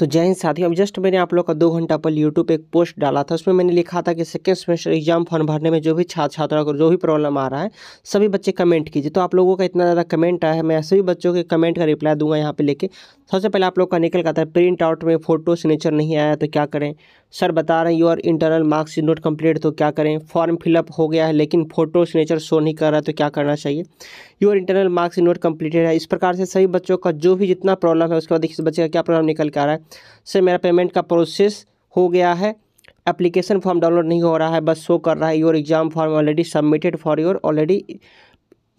तो जय हिंद साथियों अब जस्ट मैंने आप लोग का दो घंटा पहले यूट्यूब पे एक पोस्ट डाला था उसमें मैंने लिखा था कि सेकेंड सेमेस्टर एग्जाम फॉर्म भरने में जो भी छात्र छात्रा को जो भी प्रॉब्लम आ रहा है सभी बच्चे कमेंट कीजिए तो आप लोगों का इतना ज़्यादा कमेंट आया है मैं सभी बच्चों के कमेंट का रिप्लाई दूंगा यहाँ पे लेके सबसे पहले आप लोग का निकल का था प्रिंट आउट में फोटो सिग्नेचर नहीं आया तो क्या करें सर बता रहे हैं your internal marks is not complete तो क्या करें फॉर्म फिलअप हो गया है लेकिन फोटो सिग्नेचर शो नहीं कर रहा है तो क्या करना चाहिए your internal marks in not completed है इस प्रकार से सभी बच्चों का जो भी जितना प्रॉब्लम है उसके बाद देखिए इस बच्चे का क्या प्रॉब्लम निकल के आ रहा है सर मेरा पेमेंट का प्रोसेस हो गया है एप्लीकेशन फॉर्म डाउनलोड नहीं हो रहा है बस शो कर रहा है your exam form already submitted for your already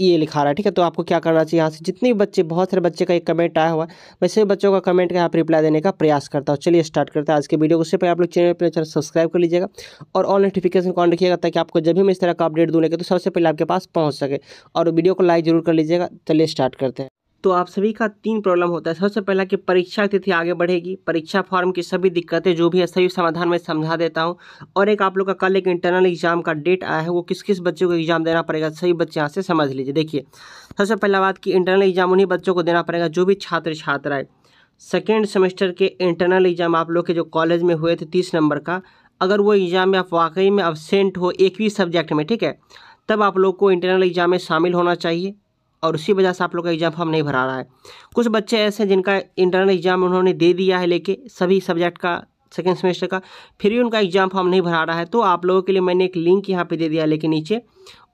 ये लिखा रहा है ठीक है तो आपको क्या करना चाहिए यहाँ से जितने भी बच्चे बहुत सारे बच्चे का एक कमेंट आया हुआ है वैसे बच्चों का कमेंट का यहाँ पर रिप्लाई देने का प्रयास करता हूँ चलिए स्टार्ट करते हैं आज के वीडियो को उससे पहले आप लोग चैनल पर चैनल सब्सक्राइब कर लीजिएगा और ऑल नोटिफिकेशन कौन रखिएगा ताकि आपको जब भी मैं इस तरह का अपडेट दूँ तो सबसे पहले आपके पास पहुँच सके और वीडियो को लाइक जरूर कर लीजिएगा चलिए स्टार्ट करते हैं तो आप सभी का तीन प्रॉब्लम होता है सबसे पहला कि परीक्षा तिथि आगे बढ़ेगी परीक्षा फॉर्म की सभी दिक्कतें जो भी है सभी समाधान में समझा देता हूँ और एक आप लोग का कल एक इंटरनल एग्जाम का डेट आया है वो किस किस बच्चों को एग्जाम देना पड़ेगा सभी बच्चे यहाँ से समझ लीजिए देखिए सबसे पहला बात कि इंटरनल एग्जाम उन्हीं बच्चों को देना पड़ेगा जो भी छात्र छात्राएँ सेकेंड सेमेस्टर के इंटरनल एग्जाम आप लोग के जो कॉलेज में हुए थे तीस नंबर का अगर वो एग्ज़ाम में आप वाकई में अबसेंट हो एक भी सब्जेक्ट में ठीक है तब आप लोग को इंटरनल एग्जाम में शामिल होना चाहिए और उसी वजह से आप लोग का एग्ज़ाम फॉर्म नहीं भरा रहा है कुछ बच्चे ऐसे हैं जिनका इंटरनल एग्ज़ाम उन्होंने दे दिया है लेके सभी सब्जेक्ट का सेकेंड सेमेस्टर का फिर भी उनका एग्ज़ाम फॉर्म नहीं भरा रहा है तो आप लोगों के लिए मैंने एक लिंक यहाँ पे दे दिया लेके नीचे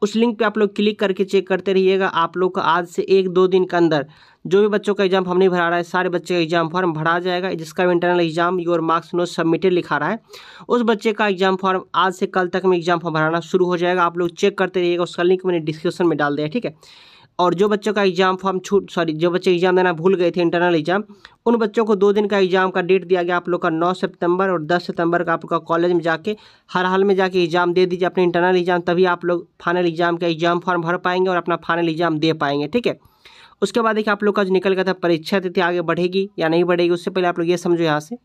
उस लिंक पे आप लोग क्लिक करके चेक करते रहिएगा आप लोग का आज से एक दो दिन के अंदर जो भी बच्चों का एग्ज़ाम फॉर्म नहीं भरा रहा है सारे बच्चे का एग्ज़ाम फॉर्म भरा जाएगा जिसका भी internal exam your marks no submitted लिखा रहा है उस बच्चे का एग्ज़ाम फॉर्म आज से कल तक में एग्ज़ाम फॉर्म भराना शुरू हो जाएगा आप लोग चेक करते रहिएगा उसका लिंक मैंने डिस्क्रिप्शन में डाल दिया ठीक है और जो बच्चों का एग्ज़ाम फॉर्म छूट सॉरी जो बच्चे एग्ज़ाम देना भूल गए थे इंटरनल एग्ज़ाम उन बच्चों को दो दिन का एग्ज़ाम का डेट दिया गया आप लोग का नौ सितंबर और दस सितंबर का आप लोग का कॉलेज में जाके हर हाल में जाके एग्ज़ाम दे दीजिए अपने इंटरनल एग्ज़ाम तभी आप लोग फाइनल एग्ज़ाम का एग्ज़ाम फॉर्म भर पाएंगे और अपना फाइनल एग्ज़ाम दे पाएंगे ठीक है उसके बाद देखिए आप लोग का जो निकल गया था परीक्षा तिथि आगे बढ़ेगी या नहीं बढ़ेगी उससे पहले आप लोग ये समझो यहाँ से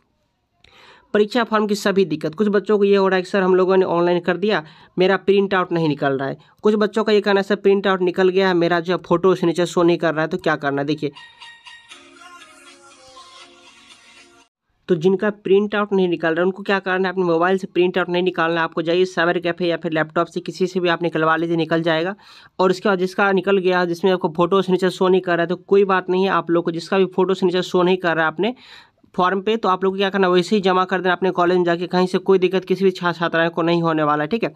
परीक्षा फॉर्म की सभी दिक्कत कुछ बच्चों को ये हो रहा है कि सर हम लोगों ने ऑनलाइन कर दिया मेरा प्रिंट आउट नहीं निकल रहा है कुछ बच्चों का ये कहना है सर प्रिंट आउट निकल गया है मेरा जो है फोटो सिग्नेचर शो नहीं कर रहा है तो क्या करना है देखिए तो जिनका प्रिंट आउट नहीं निकल रहा है उनको क्या करना है अपने मोबाइल से प्रिंट आउट नहीं निकालना है आपको जाइए साइबर कैफे या फिर लैपटॉप से किसी से भी आप निकलवा लीजिए निकल जाएगा और उसके बाद जिसका निकल गया जिसमें आपको फोटो सिग्नेचर शो नहीं कर रहा है तो कोई बात नहीं है आप लोग को जिसका भी फोटो सिग्नेचर शो नहीं कर रहा है आपने फॉर्म पे तो आप लोग क्या करना वैसे ही जमा कर देना अपने कॉलेज में जाके कहीं से कोई दिक्कत किसी भी छात्र छात्राएं को नहीं होने वाला है ठीक है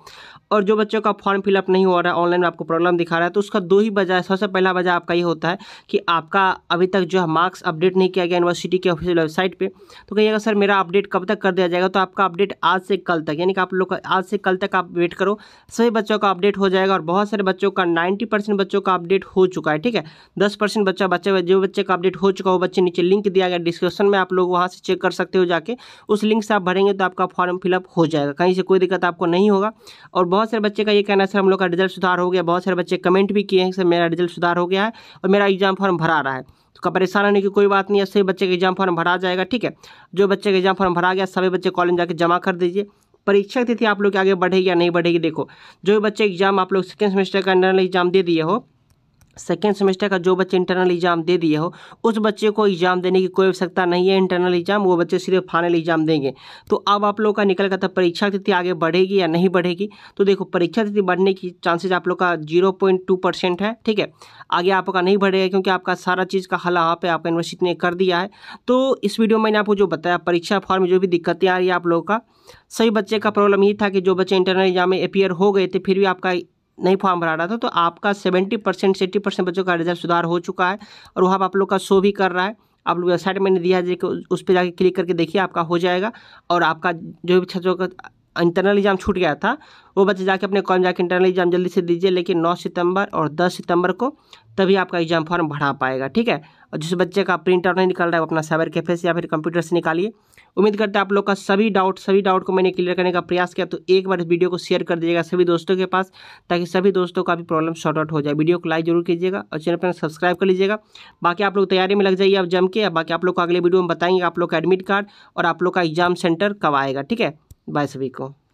और जो बच्चों का फॉर्म फिलअप नहीं हो रहा है ऑनलाइन में आपको प्रॉब्लम दिखा रहा है तो उसका दो ही वजह सबसे पहला वजह आपका ये होता है कि आपका अभी तक जो है मार्क्स अपडेट नहीं किया गया यूनिवर्सिटी की ऑफिशियल वेबसाइट पर तो कहिएगा सर मेरा अपडेट कब तक कर दिया जाएगा तो आपका अपडेट आज से कल तक यानी कि आप लोग आज से कल तक आप वेट करो सभी बच्चों का अपडेट हो जाएगा और बहुत सारे बच्चों का नाइन्टी बच्चों का अपडेट हो चुका है ठीक है दस बच्चा बच्चे जो बच्चे का अपडेट हो चुका हो बच्चे नीचे लिंक दिया गया डिस्क्रिप्शन में आप लोग लोग वहाँ से चेक कर सकते हो जाके उस लिंक से आप भरेंगे तो आपका फॉर्म फिलअप हो जाएगा कहीं से कोई दिक्कत आपको नहीं होगा और बहुत सारे बच्चे का ये कहना सर हम लोग का रिजल्ट सुधार हो गया बहुत सारे बच्चे कमेंट भी किए हैं सर मेरा रिजल्ट सुधार हो गया है और मेरा एग्जाम फॉर्म भरा रहा है तो का परेशान होने की कोई बात नहीं है सभी बच्चे का एग्जाम फॉर्म भरा जाएगा ठीक है जो बच्चे का एग्जाम फॉर्म भरा गया सभी बच्चे कॉलेज जाकर जमा कर दीजिए परीक्षा तिथि आप लोग आगे बढ़ेगी या नहीं बढ़ेगी देखो जो बच्चे एग्जाम आप लोग सेकेंड सेमेस्टर का इंटरनल एग्जाम दे दिए हो सेकेंड सेमेस्टर का जो बच्चे इंटरनल एग्जाम दे दिए हो उस बच्चे को एग्जाम देने की कोई आवश्यकता नहीं है इंटरनल एग्जाम वो बच्चे सिर्फ फाइनल एग्जाम देंगे तो अब आप लोग का निकल गया था परीक्षा तिथि आगे बढ़ेगी या नहीं बढ़ेगी तो देखो परीक्षा तिथि बढ़ने की चांसेज आप लोग का जीरो पॉइंट टू परसेंट है ठीक है आगे आपका नहीं बढ़ेगा क्योंकि आपका सारा चीज़ का हल यहाँ पर आपका यूनिवर्सिटी ने कर दिया है तो इस वीडियो में मैंने आपको जो बताया परीक्षा फॉर्म में जो भी दिक्कतें आ रही है आप लोगों का सही बच्चे का प्रॉब्लम ये था कि जो बच्चे इंटरनल एग्जाम में अपियर हो गए थे फिर भी आपका नहीं फॉर्म भरा रहा था तो आपका सेवेंटी परसेंट एट्टी परसेंट बच्चों का रिजल्ट सुधार हो चुका है और वहाँ आप लोग का शो भी कर रहा है आप लोग वेबसाइट मैंने दिया है उस पर जाके क्लिक करके देखिए आपका हो जाएगा और आपका जो भी छात्रों का इंटरनल एग्जाम छूट गया था वो बच्चे जाके अपने कॉलेज जाके इंटरनल एग्जाम जल्दी से दीजिए लेकिन नौ सितंबर और दस सितंबर को तभी आपका एग्जाम फॉर्म भरा पाएगा ठीक है और जिस बच्चे का प्रिंट आउट नहीं निकल रहा है वो अपना साइबर कैफे से या फिर कंप्यूटर से निकालिए उम्मीद करते हैं आप लोग का सभी डाउट सभी डाउट को मैंने क्लियर करने का प्रयास किया तो एक बार इस वीडियो को शेयर कर दीजिएगा सभी दोस्तों के पास ताकि सभी दोस्तों का भी प्रॉब्लम शॉर्ट आउट हो जाए वीडियो को लाइक जरूर कीजिएगा और चैनल पर सब्सक्राइब कर लीजिएगा बाकी आप लोग तैयारी में लग जाइए आप जम के बाकी आप लोग को अगले वीडियो में बताएंगे आप लोग का एडमिट कार्ड और आप लोग का एग्जाम सेंटर कब आएगा ठीक है बाय सभी को